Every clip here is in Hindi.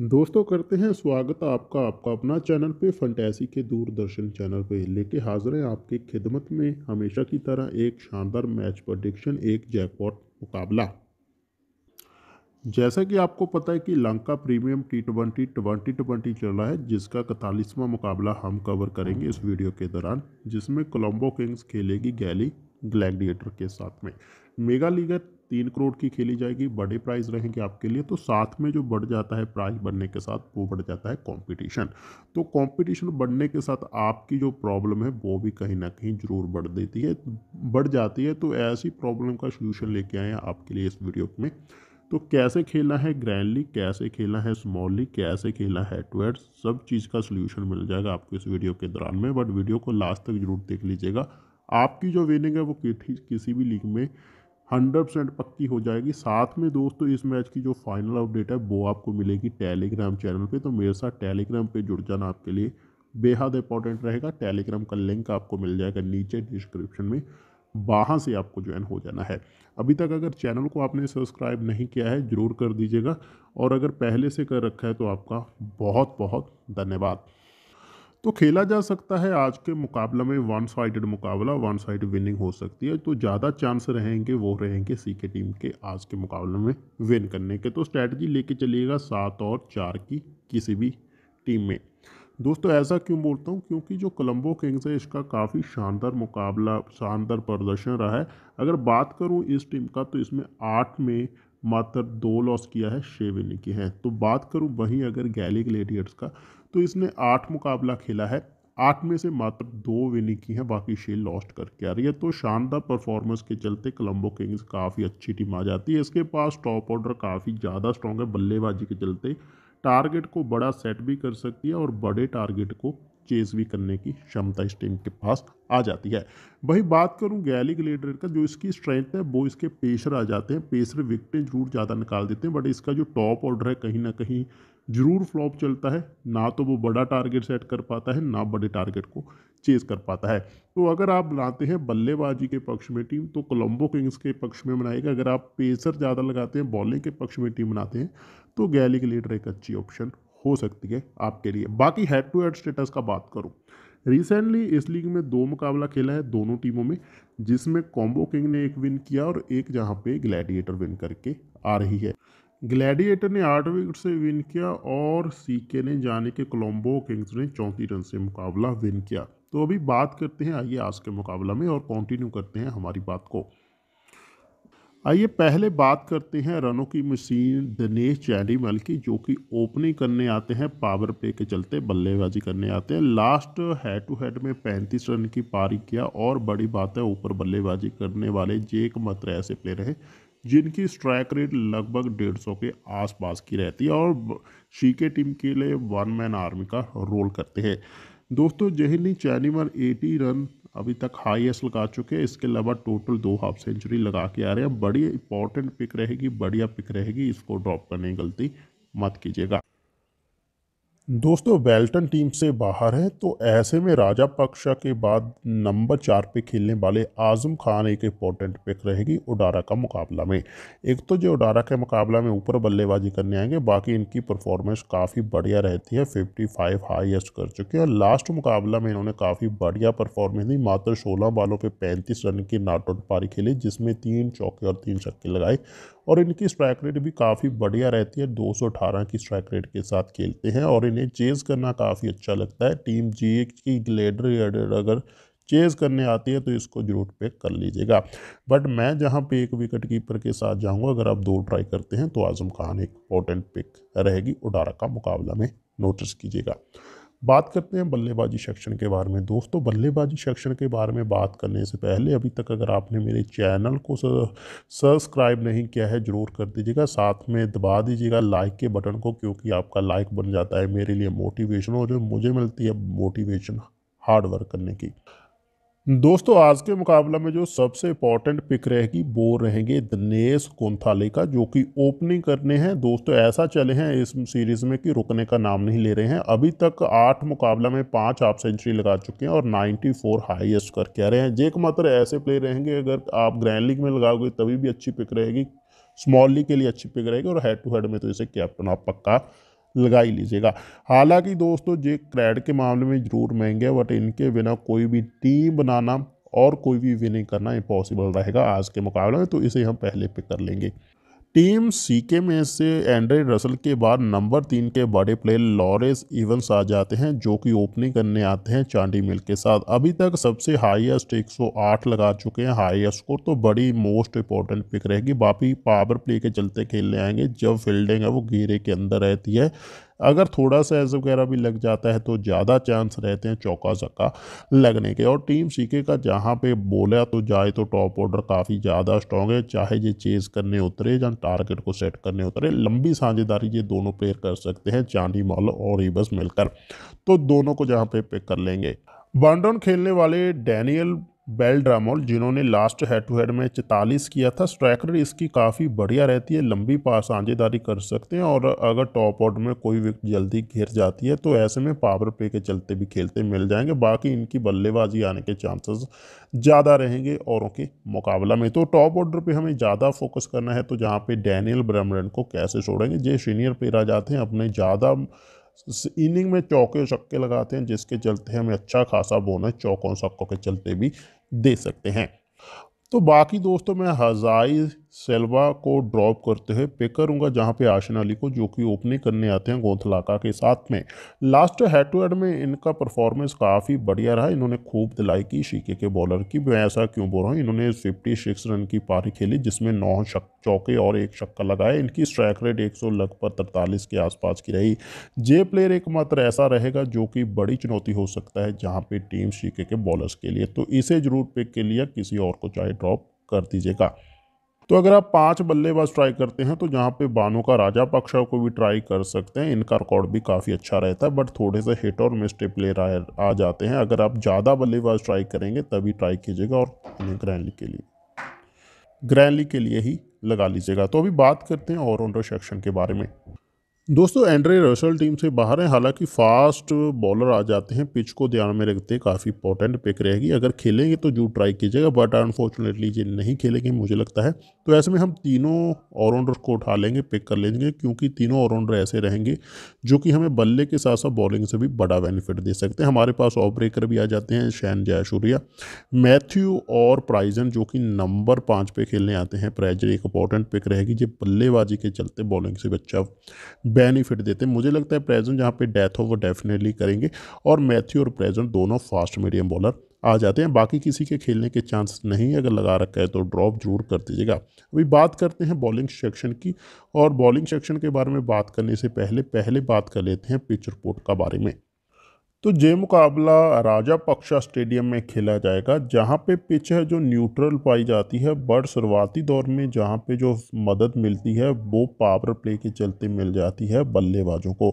दोस्तों करते हैं स्वागत आपका आपका अपना चैनल पे फंटैसी के दूरदर्शन चैनल पे लेके हाजिर हैं आपकी खिदमत में हमेशा की तरह एक शानदार मैच प्रडिक्शन एक जैकपॉट मुकाबला जैसा कि आपको पता है कि Lanka premium T twenty twenty twenty चल रहा है जिसका इकतालीसवां मुकाबला हम कवर करेंगे इस वीडियो के दौरान जिसमें कोलम्बो किंग्स खेलेगी गैली ग्लैडिएटर के साथ में मेगा लीगर तीन करोड़ की खेली जाएगी बड़े प्राइज रहेंगे आपके लिए तो साथ में जो बढ़ जाता है प्राइज बढ़ने के साथ वो बढ़ जाता है कंपटीशन तो कंपटीशन बढ़ने के साथ आपकी जो प्रॉब्लम है वो भी कहीं ना कहीं ज़रूर बढ़ देती है बढ़ जाती है तो ऐसी प्रॉब्लम का सोल्यूशन लेके आए हैं आपके लिए इस वीडियो में तो कैसे खेलना है ग्रैंडली कैसे खेलना है स्मॉलली कैसे खेलना है ट्वेड सब चीज़ का सोल्यूशन मिल जाएगा आपको इस वीडियो के दौरान में बट वीडियो को लास्ट तक जरूर देख लीजिएगा आपकी जो विनिंग है वो किसी भी लीग में हंड्रेड परसेंट पक्की हो जाएगी साथ में दोस्तों इस मैच की जो फाइनल अपडेट है वो आपको मिलेगी टेलीग्राम चैनल पे तो मेरे साथ टेलीग्राम पे जुड़ जाना आपके लिए बेहद इंपॉर्टेंट रहेगा टेलीग्राम का लिंक आपको मिल जाएगा नीचे डिस्क्रिप्शन में वहाँ से आपको ज्वाइन हो जाना है अभी तक अगर चैनल को आपने सब्सक्राइब नहीं किया है ज़रूर कर दीजिएगा और अगर पहले से कर रखा है तो आपका बहुत बहुत धन्यवाद तो खेला जा सकता है आज के मुकाबले में वन साइडेड मुकाबला वन साइड विनिंग हो सकती है तो ज़्यादा चांस रहेंगे वो रहेंगे सी के टीम के आज के मुकाबले में विन करने के तो स्ट्रैटेजी लेके चलिएगा सात और चार की किसी भी टीम में दोस्तों ऐसा क्यों बोलता हूँ क्योंकि जो कोलंबो किंग्स है इसका काफ़ी शानदार मुकाबला शानदार प्रदर्शन रहा है अगर बात करूँ इस टीम का तो इसमें आठ में मात्र दो लॉस किया है छः विन की है तो बात करूँ वहीं अगर गैली ग्लेडियर्स का तो इसने आठ मुकाबला खेला है आठ में से मात्र दो विन की हैं बाकी छः लॉस्ट करके आ रही है तो शानदार परफॉर्मेंस के चलते कोलंबो किंग्स काफ़ी अच्छी टीम आ जाती है इसके पास टॉप ऑर्डर काफ़ी ज़्यादा स्ट्रॉन्ग है बल्लेबाजी के चलते टारगेट को बड़ा सेट भी कर सकती है और बड़े टारगेट को चेज भी करने की क्षमता इस टीम के पास आ जाती है वही बात करूं गैली ग्लेडर का जो इसकी स्ट्रेंथ है वो इसके पेशर आ जाते हैं पेसर विकटें जरूर ज़्यादा निकाल देते हैं बट इसका जो टॉप ऑर्डर है कहीं ना कहीं ज़रूर फ्लॉप चलता है ना तो वो बड़ा टारगेट सेट कर पाता है ना बड़े टारगेट को चेस कर पाता है तो अगर आप बनाते हैं बल्लेबाजी के पक्ष में टीम तो कोलंबो किंग्स के पक्ष में बनाएगा अगर आप पेसर ज़्यादा लगाते हैं बॉलिंग के पक्ष में टीम बनाते हैं तो गैली ग्लेडर एक अच्छी ऑप्शन हो सकती है आपके लिए बाकी हेड टू हेड स्टेटस का बात करूँ रिसेंटली इस लीग में दो मुकाबला खेला है दोनों टीमों में जिसमें कॉम्बो किंग ने एक विन किया और एक जहाँ पे ग्लैडिएटर विन करके आ रही है ग्लैडिएटर ने आठ विकेट से विन किया और सीके ने जाने के कोलम्बो किंग्स ने चौंतीस रन से मुकाबला विन किया तो अभी बात करते हैं आइए आज के मुकाबला में और कंटिन्यू करते हैं हमारी बात को आइए पहले बात करते हैं रनों की मशीन दिनेश चैंडीमल की जो कि ओपनिंग करने आते हैं पावर प्ले के चलते बल्लेबाजी करने आते हैं लास्ट हेड टू हेड में 35 रन की पारी किया और बड़ी बात है ऊपर बल्लेबाजी करने वाले जेक मत्र ऐसे प्लेयर हैं जिनकी स्ट्राइक रेट लगभग डेढ़ सौ के आसपास की रहती है और शी के टीम के लिए वन मैन आर्मी का रोल करते हैं दोस्तों जहनी चैनीमल एटी रन अभी तक हाईएस्ट लगा चुके हैं इसके अलावा टोटल दो हाफ सेंचुरी लगा के आ रहे हैं बड़ी इंपॉर्टेंट पिक रहेगी बढ़िया पिक रहेगी इसको ड्रॉप करने की गलती मत कीजिएगा दोस्तों वेल्टन टीम से बाहर है तो ऐसे में राजा पक्षा के बाद नंबर चार पे खेलने वाले आजम खान एक इम्पोर्टेंट पिक रहेगी उडारा का मुकाबला में एक तो जो उडारा के मुकाबला में ऊपर बल्लेबाजी करने आएंगे बाकी इनकी परफॉर्मेंस काफ़ी बढ़िया रहती है 55 हाईएस्ट कर चुके हैं लास्ट मुकाबला में इन्होंने काफ़ी बढ़िया परफॉर्मेंस दी मात्र सोलह बालों पर पैंतीस रन की नॉट पारी खेली जिसमें तीन चौके और तीन छक्के लगाए और इनकी स्ट्राइक रेट भी काफ़ी बढ़िया रहती है 218 की स्ट्राइक रेट के साथ खेलते हैं और इन्हें चेज़ करना काफ़ी अच्छा लगता है टीम जी की ग्लेडर अगर चेज़ करने आती है तो इसको जरूर पिक कर लीजिएगा बट मैं जहां पे एक विकेट कीपर के साथ जाऊंगा अगर आप दो ट्राई करते हैं तो आज़म खान एक इम्पोर्टेंट पिक रहेगी उडारा का मुकाबला में नोटिस कीजिएगा बात करते हैं बल्लेबाजी सेक्शन के बारे में दोस्तों बल्लेबाजी सेक्शन के बारे में बात करने से पहले अभी तक अगर आपने मेरे चैनल को सब्सक्राइब नहीं किया है ज़रूर कर दीजिएगा साथ में दबा दीजिएगा लाइक के बटन को क्योंकि आपका लाइक बन जाता है मेरे लिए मोटिवेशन और जो मुझे मिलती है मोटिवेशन हार्ड वर्क करने की दोस्तों आज के मुकाबला में जो सबसे इंपॉर्टेंट पिक रहेगी वो रहेंगे दिनेश कोंथाले का जो कि ओपनिंग करने हैं दोस्तों ऐसा चले हैं इस सीरीज़ में कि रुकने का नाम नहीं ले रहे हैं अभी तक आठ मुकाबला में पांच आप सेंचुरी लगा चुके हैं और 94 हाइएस्ट करके आ रहे हैं जेक मात्र ऐसे प्लेयर रहेंगे अगर आप ग्रैंड लीग में लगाओगे तभी भी अच्छी पिक रहेगी स्मॉल लीग के लिए अच्छी पिक रहेगी और हेड टू हेड में तो इसे कैप्टन आप पक्का लगा ही लीजिएगा हालांकि दोस्तों जे क्रेड के मामले में ज़रूर महंगे बट इनके बिना कोई भी टीम बनाना और कोई भी विनिंग करना इम्पॉसिबल रहेगा आज के मुकाबले में तो इसे हम पहले पिक कर लेंगे टीम सीके में से एंड्रे रसल के बाद नंबर तीन के बड़े प्लेयर लॉरेंस इवेंस आ जाते हैं जो कि ओपनिंग करने आते हैं चांडी मिल के साथ अभी तक सबसे हाईएस्ट 108 लगा चुके हैं हाईएस्ट स्कोर तो बड़ी मोस्ट इंपॉर्टेंट पिक रहेगी बाकी पावर प्ले के चलते खेलने आएंगे जब फील्डिंग है वो घेरे के अंदर रहती है अगर थोड़ा सा एज वगैरह भी लग जाता है तो ज़्यादा चांस रहते हैं चौका चक्का लगने के और टीम सीके का जहाँ पे बोला तो जाए तो टॉप ऑर्डर काफ़ी ज़्यादा स्ट्रॉन्ग है चाहे ये चेज़ करने उतरे या टारगेट को सेट करने उतरे लंबी साझेदारी ये दोनों प्लेयर कर सकते हैं चांदी मॉल और ईबस मिलकर तो दोनों को जहाँ पे पिक कर लेंगे वन डाउन खेलने वाले डैनियल बेल ड्रामोल जिन्होंने लास्ट हेड टू हेड में चैतालीस किया था स्ट्राइकर इसकी काफ़ी बढ़िया रहती है लंबी पास साझेदारी कर सकते हैं और अगर टॉप ऑर्डर में कोई विकेट जल्दी घिर जाती है तो ऐसे में पावर प्ले के चलते भी खेलते मिल जाएंगे बाकी इनकी बल्लेबाजी आने के चांसेस ज़्यादा रहेंगे औरों के मुकाबला में तो टॉप ऑर्डर पर हमें ज़्यादा फोकस करना है तो जहाँ पर डैनियल ब्रमरन को कैसे छोड़ेंगे जे सीनियर प्लेयर आ जाते हैं अपने ज़्यादा इनिंग में चौके छक्के लगाते हैं जिसके चलते हमें अच्छा खासा बोनस चौकों छक्कों के चलते भी दे सकते हैं तो बाकी दोस्तों मैं हजाई सेल्वा को ड्रॉप करते हुए पे करूंगा जहां पे आशन अली को जो कि ओपनिंग करने आते हैं गोंथलाका के साथ में लास्ट हेड टू हेड में इनका परफॉर्मेंस काफ़ी बढ़िया रहा इन्होंने खूब दिलाई की शीके के बॉलर की मैं ऐसा क्यों बोल रहा हूँ इन्होंने फिफ्टी सिक्स रन की पारी खेली जिसमें नौ शक चौके और एक शक्का लगाए इनकी स्ट्राइक रेट एक सौ लगभग तरतालीस के आसपास की रही जे प्लेयर एकमात्र ऐसा रहेगा जो कि बड़ी चुनौती हो सकता है जहाँ पे टीम शीके के बॉलर्स के लिए तो इसे जरूर पिक के लिए किसी और को चाहे ड्रॉप कर दीजिएगा तो अगर आप पांच बल्लेबाज ट्राई करते हैं तो जहाँ पे बानों का राजा पक्षा को भी ट्राई कर सकते हैं इनका रिकॉर्ड भी काफ़ी अच्छा रहता है बट थोड़े से हिट और मिस्टे प्लेयर आ, आ जाते हैं अगर आप ज़्यादा बल्लेबाज ट्राई करेंगे तभी ट्राई कीजिएगा और इन्हें ग्रैंडली के लिए ग्रैंडली के लिए ही लगा लीजिएगा तो अभी बात करते हैं ऑलराउंडर सेक्शन के बारे में दोस्तों एंड्रे रसल टीम से बाहर हैं हालांकि फास्ट बॉलर आ जाते हैं पिच को ध्यान में रखते काफ़ी इंपॉर्टेंट पिक रहेगी अगर खेलेंगे तो जू ट्राई कीजिएगा बट अनफॉर्चुनेटली ये नहीं खेलेंगे मुझे लगता है तो ऐसे में हम तीनों ऑलराउंडर को उठा लेंगे पिक कर लेंगे क्योंकि तीनों ऑलराउंडर ऐसे रहेंगे जो कि हमें बल्ले के साथ साथ बॉलिंग से भी बड़ा बेनिफिट दे सकते हैं हमारे पास ऑफ ब्रेकर भी आ जाते हैं शैन जयाशूर्या मैथ्यू और प्राइजन जो कि नंबर पाँच पे खेलने आते हैं प्राइजर एक इंपॉर्टेंट पिक रहेगी जो बल्लेबाजी के चलते बॉलिंग से बच्चा बेनिफिट देते हैं मुझे लगता है प्रेजेंट जहाँ पे डेथ हो वो डेफिनेटली करेंगे और मैथ्यू और प्रेजेंट दोनों फास्ट मीडियम बॉलर आ जाते हैं बाकी किसी के खेलने के चांस नहीं अगर लगा रखा है तो ड्रॉप जरूर कर दीजिएगा अभी बात करते हैं बॉलिंग सेक्शन की और बॉलिंग सेक्शन के बारे में बात करने से पहले पहले बात कर लेते हैं पिच रिपोर्ट का बारे में तो ये मुकाबला राजा पक्षा स्टेडियम में खेला जाएगा जहाँ पे पिच है जो न्यूट्रल पाई जाती है बट शुरुआती दौर में जहाँ पे जो मदद मिलती है वो पावर प्ले के चलते मिल जाती है बल्लेबाजों को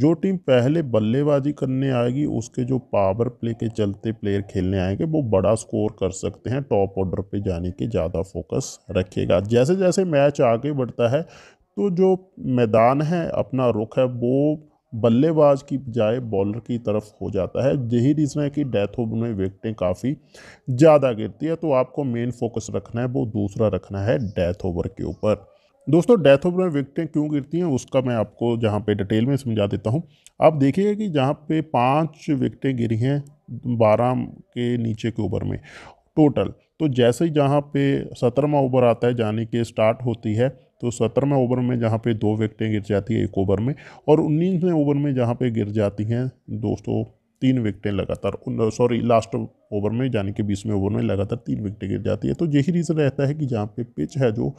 जो टीम पहले बल्लेबाजी करने आएगी उसके जो पावर प्ले के चलते प्लेयर खेलने आएंगे वो बड़ा स्कोर कर सकते हैं टॉप ऑर्डर पर जाने के ज़्यादा फोकस रखेगा जैसे जैसे मैच आगे बढ़ता है तो जो मैदान है अपना रुख है वो बल्लेबाज की बजाय बॉलर की तरफ हो जाता है यही रीज़न है कि डेथ ओवर में विकटें काफ़ी ज़्यादा गिरती है तो आपको मेन फोकस रखना है वो दूसरा रखना है डेथ ओवर के ऊपर दोस्तों डेथ ओवर में विकटें क्यों गिरती हैं उसका मैं आपको जहाँ पे डिटेल में समझा देता हूँ आप देखिएगा कि जहाँ पे पाँच विकटें गिरी हैं बारह के नीचे के ओवर में टोटल तो जैसे ही जहाँ पे सत्रहवा ओवर आता है जाने के स्टार्ट होती है तो सत्रहवें ओवर में जहाँ पे दो विकटें गिर जाती है एक ओवर में और उन्नीसवें ओवर में जहाँ पे गिर जाती हैं दोस्तों तीन विकटें लगातार सॉरी लास्ट ओवर में यानी कि बीसवें ओवर में लगातार तीन विकटें गिर जाती है तो यही रीज़न रहता है कि जहाँ पे पिच है जो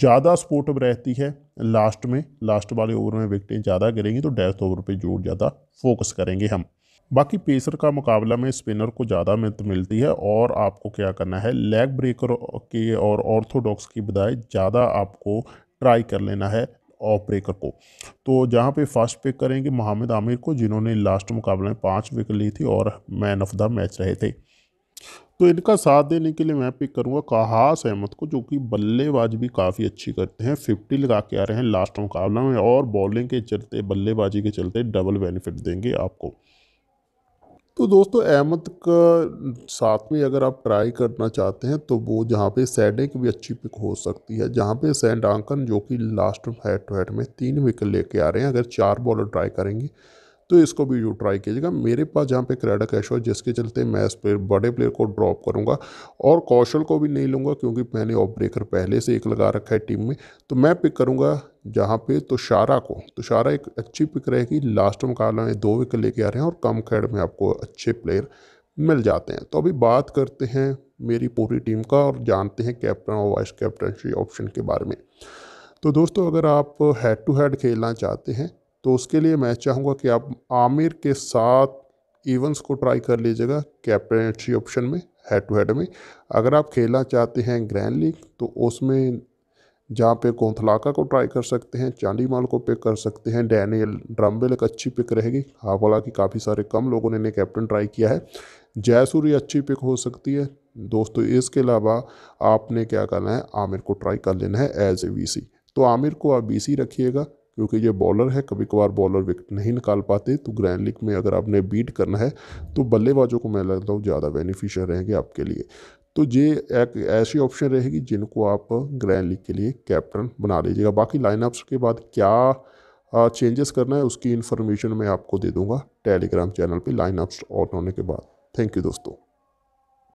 ज़्यादा सपोर्टिव रहती है लास्ट में लास्ट वाले ओवर में विकटें ज़्यादा गिरेंगी तो डेथ ओवर पर जोर ज़्यादा फोकस करेंगे हम बाकी पेसर का मुकाबला में स्पिनर को ज़्यादा मित्र मिलती है और आपको क्या करना है लेग ब्रेकर के और ऑर्थोडॉक्स की बजाय ज़्यादा आपको ट्राई कर लेना है ऑफ ब्रेकर को तो जहाँ पे फास्ट पिक करेंगे मोहम्मद आमिर को जिन्होंने लास्ट मुकाबले में पाँच विकेट ली थी और मैन ऑफ द मैच रहे थे तो इनका साथ देने के लिए मैं पिक करूँगा कहास अहमद को जो कि बल्लेबाज भी काफ़ी अच्छी करते हैं फिफ्टी लगा के आ रहे हैं लास्ट मुकाबला में और बॉलिंग के चलते बल्लेबाजी के चलते डबल बेनिफिट देंगे आपको तो दोस्तों अहमद का साथ में अगर आप ट्राई करना चाहते हैं तो वो जहाँ पे सैंड एक भी अच्छी पिक हो सकती है जहाँ पे सैंड आंकन जो कि लास्ट हेड टू हेड में तीन विकेट लेके आ रहे हैं अगर चार बॉलर ट्राई करेंगे तो इसको भी यू ट्राई कीजिएगा मेरे पास जहाँ पे क्रेडा कैश हुआ जिसके चलते मैं इस पर बड़े प्लेयर को ड्रॉप करूँगा और कौशल को भी नहीं लूँगा क्योंकि मैंने ऑफ ब्रेकर पहले से एक लगा रखा है टीम में तो मैं पिक करूँगा जहाँ पे तुषारा को तो शारा एक अच्छी पिक रहेगी लास्ट मुकाबला में दो विकेट लेके आ रहे हैं और कम खेड में आपको अच्छे प्लेयर मिल जाते हैं तो अभी बात करते हैं मेरी पूरी टीम का और जानते हैं कैप्टन और वाइस कैप्टनशी ऑप्शन के बारे में तो दोस्तों अगर आप हेड टू हेड खेलना चाहते हैं तो उसके लिए मैं चाहूँगा कि आप आमिर के साथ इवेंट्स को ट्राई कर लीजिएगा कैप्टनसी ऑप्शन में हेड टू हेड में अगर आप खेलना चाहते हैं ग्रैंड लीग तो उसमें जहाँ पे कोंथलाका को ट्राई कर सकते हैं चांदीमाल को पिक कर सकते हैं डैनियल ड्रम्बेल एक अच्छी पिक रहेगी की काफ़ी सारे कम लोगों ने इन्हें कैप्टन ट्राई किया है जयसूरी अच्छी पिक हो सकती है दोस्तों इसके अलावा आपने क्या करना है आमिर को ट्राई कर लेना है एज ए वी तो आमिर को आप बी रखिएगा क्योंकि ये बॉलर है कभी कभार बॉलर विकेट नहीं निकाल पाते तो ग्रैंड लीग में अगर आपने बीट करना है तो बल्लेबाजों को मैं लगता हूँ ज़्यादा बेनिफिशियल रहेंगे आपके लिए तो ये एक ऐसी ऑप्शन रहेगी जिनको आप ग्रैंड लीग के लिए कैप्टन बना लीजिएगा बाकी लाइनअप्स के बाद क्या चेंजेस करना है उसकी इन्फॉर्मेशन मैं आपको दे दूंगा टेलीग्राम चैनल पे लाइनअप्स ऑन होने के बाद थैंक यू दोस्तों